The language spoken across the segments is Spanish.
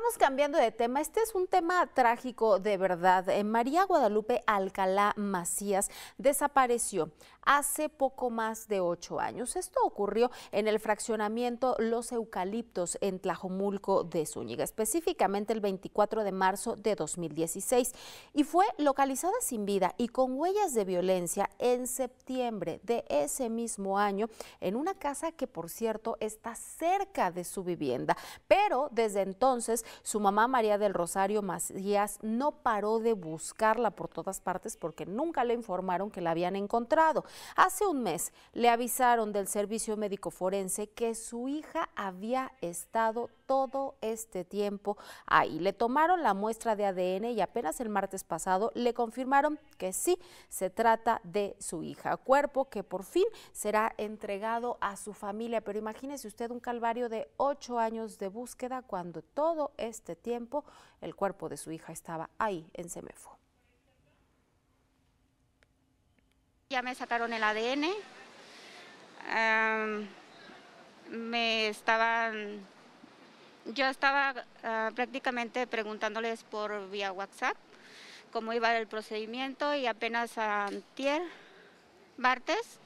vamos cambiando de tema. Este es un tema trágico de verdad. Eh, María Guadalupe Alcalá Macías desapareció hace poco más de ocho años. Esto ocurrió en el fraccionamiento Los Eucaliptos en Tlajomulco de Zúñiga, específicamente el 24 de marzo de 2016. Y fue localizada sin vida y con huellas de violencia en septiembre de ese mismo año en una casa que, por cierto, está cerca de su vivienda. Pero desde entonces su mamá María del Rosario Macías no paró de buscarla por todas partes porque nunca le informaron que la habían encontrado. Hace un mes le avisaron del servicio médico forense que su hija había estado todo este tiempo ahí. Le tomaron la muestra de ADN y apenas el martes pasado le confirmaron que sí, se trata de su hija. Cuerpo que por fin será entregado a su familia. Pero imagínese usted un calvario de ocho años de búsqueda cuando todo este tiempo el cuerpo de su hija estaba ahí en Semefo. Ya me sacaron el ADN. me estaban yo estaba ah, prácticamente preguntándoles por vía WhatsApp cómo iba el procedimiento y apenas antier, martes,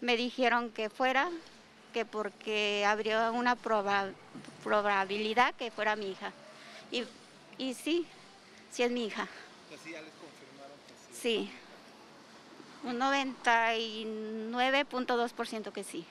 me dijeron que fuera, que porque abrió una probabilidad que fuera mi hija. Y, y sí, sí es mi hija. Pues ya les confirmaron que sí. Sí, un 99.2% que sí.